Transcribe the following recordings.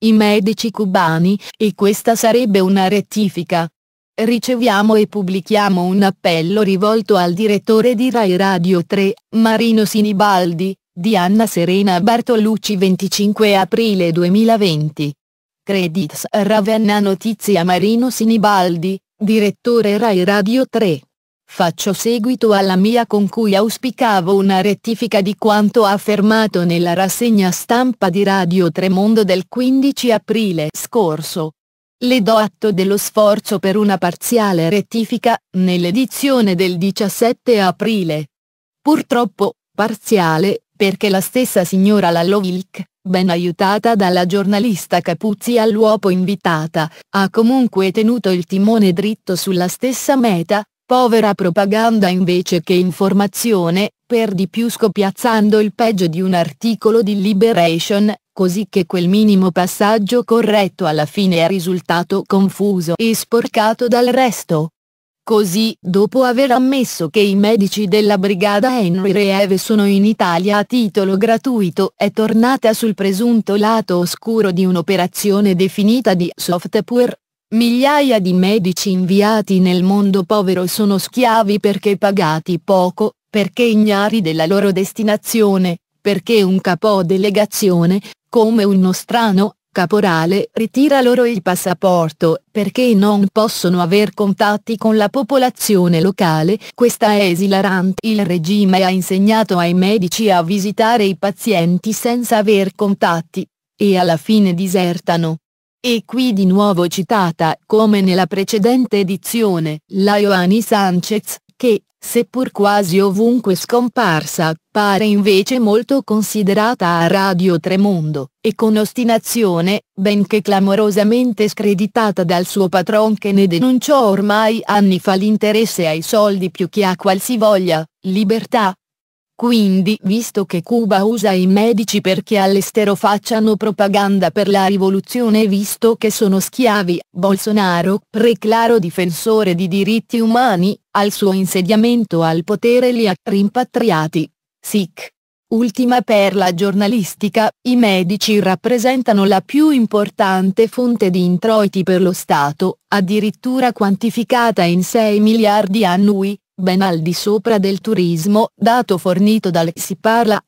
i medici cubani, e questa sarebbe una rettifica. Riceviamo e pubblichiamo un appello rivolto al direttore di Rai Radio 3, Marino Sinibaldi, di Anna Serena Bartolucci 25 aprile 2020. Credits Ravenna Notizia Marino Sinibaldi, direttore Rai Radio 3 faccio seguito alla mia con cui auspicavo una rettifica di quanto affermato nella rassegna stampa di Radio Tremondo del 15 aprile scorso. Le do atto dello sforzo per una parziale rettifica, nell'edizione del 17 aprile. Purtroppo, parziale, perché la stessa signora Lallovic, ben aiutata dalla giornalista Capuzzi all'uopo invitata, ha comunque tenuto il timone dritto sulla stessa meta, Povera propaganda invece che informazione, per di più scopiazzando il peggio di un articolo di Liberation, così che quel minimo passaggio corretto alla fine è risultato confuso e sporcato dal resto. Così, dopo aver ammesso che i medici della brigada Henry Reeve sono in Italia a titolo gratuito, è tornata sul presunto lato oscuro di un'operazione definita di software, Migliaia di medici inviati nel mondo povero sono schiavi perché pagati poco, perché ignari della loro destinazione, perché un capo delegazione, come uno strano, caporale, ritira loro il passaporto, perché non possono aver contatti con la popolazione locale. Questa è esilarante. Il regime ha insegnato ai medici a visitare i pazienti senza aver contatti, e alla fine disertano. E qui di nuovo citata, come nella precedente edizione, la Ioani Sanchez, che, seppur quasi ovunque scomparsa, pare invece molto considerata a Radio Tremondo, e con ostinazione, benché clamorosamente screditata dal suo patron che ne denunciò ormai anni fa l'interesse ai soldi più che a qualsivoglia, libertà, quindi visto che Cuba usa i medici perché all'estero facciano propaganda per la rivoluzione e visto che sono schiavi, Bolsonaro, preclaro difensore di diritti umani, al suo insediamento al potere li ha rimpatriati. Sic. Ultima perla giornalistica, i medici rappresentano la più importante fonte di introiti per lo Stato, addirittura quantificata in 6 miliardi annui, ben al di sopra del turismo, dato fornito dal Si Parla.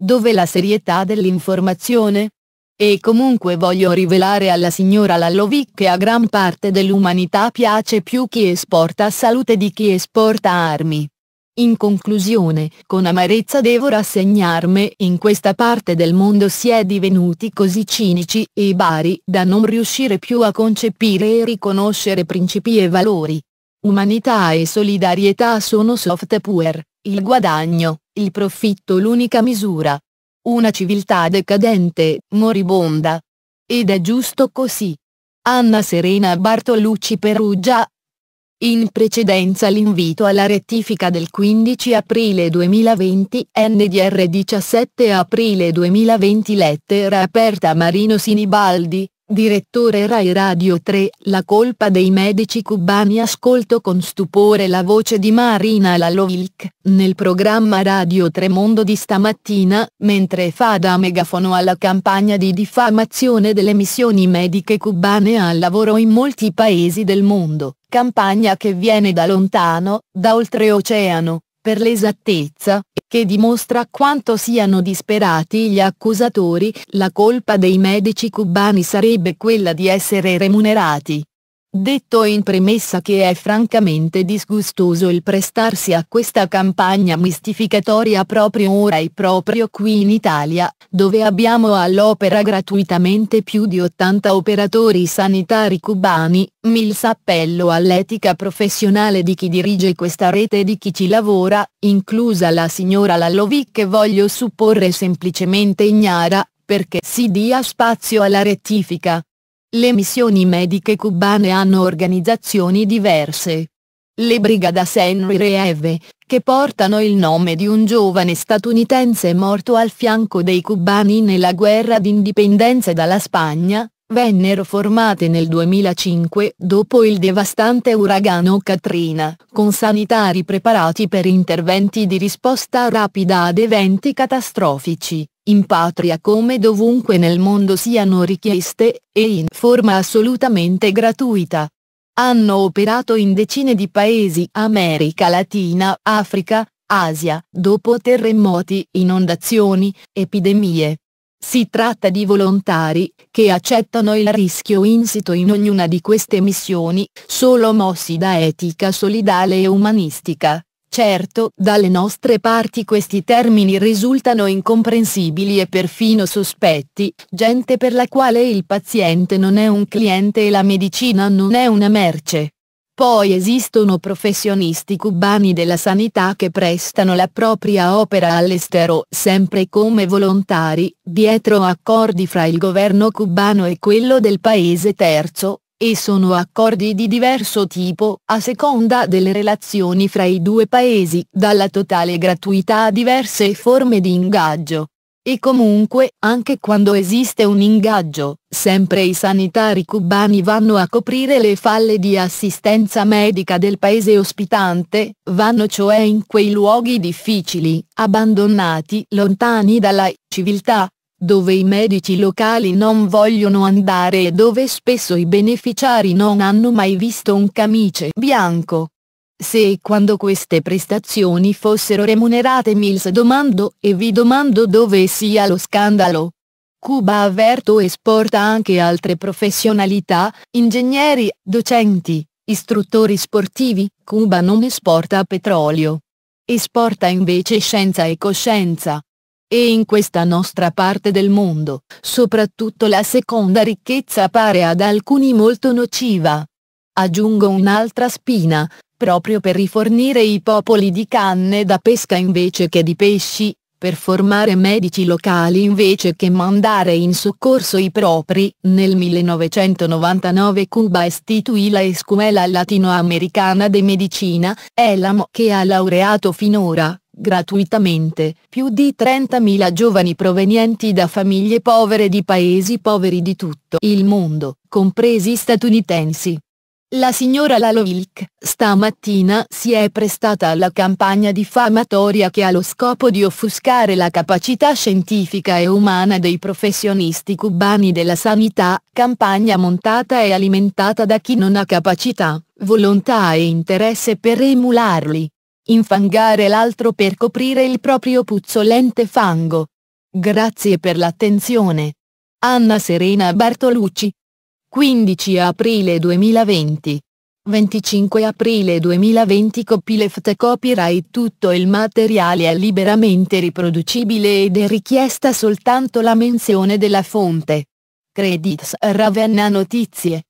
Dove la serietà dell'informazione? E comunque voglio rivelare alla signora Lallovic che a gran parte dell'umanità piace più chi esporta salute di chi esporta armi. In conclusione, con amarezza devo rassegnarmi in questa parte del mondo si è divenuti così cinici e bari da non riuscire più a concepire e riconoscere principi e valori. Umanità e solidarietà sono soft power, il guadagno, il profitto l'unica misura. Una civiltà decadente, moribonda. Ed è giusto così. Anna Serena Bartolucci Perugia. In precedenza l'invito alla rettifica del 15 aprile 2020 NDR 17 aprile 2020 lettera aperta a Marino Sinibaldi, Direttore Rai Radio 3 La colpa dei medici cubani Ascolto con stupore la voce di Marina Lalovic, nel programma Radio 3 Mondo di stamattina, mentre fa da megafono alla campagna di diffamazione delle missioni mediche cubane al lavoro in molti paesi del mondo, campagna che viene da lontano, da oltreoceano per l'esattezza, che dimostra quanto siano disperati gli accusatori, la colpa dei medici cubani sarebbe quella di essere remunerati Detto in premessa che è francamente disgustoso il prestarsi a questa campagna mistificatoria proprio ora e proprio qui in Italia, dove abbiamo all'opera gratuitamente più di 80 operatori sanitari cubani, mil sappello all'etica professionale di chi dirige questa rete e di chi ci lavora, inclusa la signora Lallovic che voglio supporre semplicemente ignara, perché si dia spazio alla rettifica le missioni mediche cubane hanno organizzazioni diverse. Le Brigadas Henry Reeve, che portano il nome di un giovane statunitense morto al fianco dei cubani nella guerra d'indipendenza dalla Spagna, vennero formate nel 2005 dopo il devastante uragano Katrina, con sanitari preparati per interventi di risposta rapida ad eventi catastrofici in patria come dovunque nel mondo siano richieste, e in forma assolutamente gratuita. Hanno operato in decine di paesi America Latina, Africa, Asia, dopo terremoti, inondazioni, epidemie. Si tratta di volontari, che accettano il rischio insito in ognuna di queste missioni, solo mossi da etica solidale e umanistica. Certo, dalle nostre parti questi termini risultano incomprensibili e perfino sospetti, gente per la quale il paziente non è un cliente e la medicina non è una merce. Poi esistono professionisti cubani della sanità che prestano la propria opera all'estero sempre come volontari, dietro accordi fra il governo cubano e quello del paese terzo, e sono accordi di diverso tipo a seconda delle relazioni fra i due paesi, dalla totale gratuità a diverse forme di ingaggio. E comunque, anche quando esiste un ingaggio, sempre i sanitari cubani vanno a coprire le falle di assistenza medica del paese ospitante, vanno cioè in quei luoghi difficili, abbandonati, lontani dalla civiltà, dove i medici locali non vogliono andare e dove spesso i beneficiari non hanno mai visto un camice bianco. Se e quando queste prestazioni fossero remunerate Mills domando e vi domando dove sia lo scandalo. Cuba avverto esporta anche altre professionalità, ingegneri, docenti, istruttori sportivi, Cuba non esporta petrolio. Esporta invece scienza e coscienza. E in questa nostra parte del mondo, soprattutto la seconda ricchezza pare ad alcuni molto nociva. Aggiungo un'altra spina, proprio per rifornire i popoli di canne da pesca invece che di pesci, per formare medici locali invece che mandare in soccorso i propri. Nel 1999 Cuba istituì la Escuela Latinoamericana de Medicina, ELAM che ha laureato finora gratuitamente più di 30.000 giovani provenienti da famiglie povere di paesi poveri di tutto il mondo, compresi statunitensi. La signora Lalovic stamattina si è prestata alla campagna diffamatoria che ha lo scopo di offuscare la capacità scientifica e umana dei professionisti cubani della sanità, campagna montata e alimentata da chi non ha capacità, volontà e interesse per emularli infangare l'altro per coprire il proprio puzzolente fango. Grazie per l'attenzione. Anna Serena Bartolucci. 15 aprile 2020. 25 aprile 2020 Copyleft Copyright Tutto il materiale è liberamente riproducibile ed è richiesta soltanto la menzione della fonte. Credits Ravenna Notizie